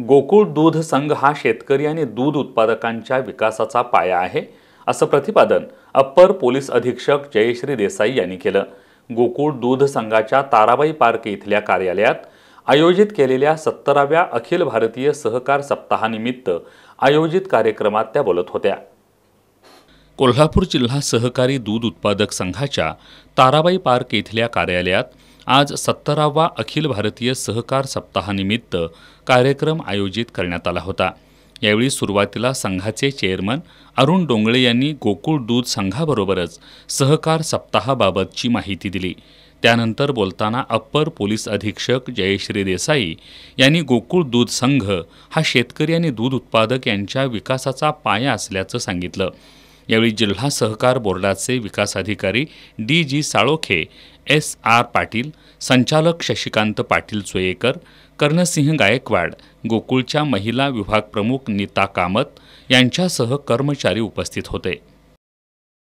गोकुळ दूध संघ हा शेतकरी आणि दूध उत्पादकांच्या विकासाचा पाया आहे असं प्रतिपादन अप्पर पोलीस अधीक्षक जयश्री देसाई यांनी केलं गोकुळ दूध संघाच्या ताराबाई पार्क इथल्या कार्यालयात आयोजित केलेल्या सत्तराव्या अखिल भारतीय सहकार सप्ताहानिमित्त आयोजित कार्यक्रमात त्या बोलत होत्या कोल्हापूर जिल्हा सहकारी दूध उत्पादक संघाच्या ताराबाई पार्क इथल्या कार्यालयात आज सत्तरावा अखिल भारतीय सहकार सप्ताहानिमित्त कार्यक्रम आयोजित करण्यात आला होता यावेळी सुरुवातीला संघाचे चेअरमन अरुण डोंगळे यांनी गोकुळ दूध संघाबरोबरच सहकार सप्ताहाबाबतची माहिती दिली त्यानंतर बोलताना अप्पर पोलीस अधीक्षक जयश्री देसाई यांनी गोकुळ दूध संघ हा शेतकरी आणि दूध उत्पादक यांच्या विकासाचा पाया असल्याचं सांगितलं यावेळी जिल्हा सहकार बोर्डाचे विकास अधिकारी D G Salokhe S R Patil संचालक शशिकांत पाटील चोयेकर कर्णसिंह गायकवाड गोकुळच्या महिला विभाग प्रमुख नीता कामत यांच्यासह कर्मचारी उपस्थित होते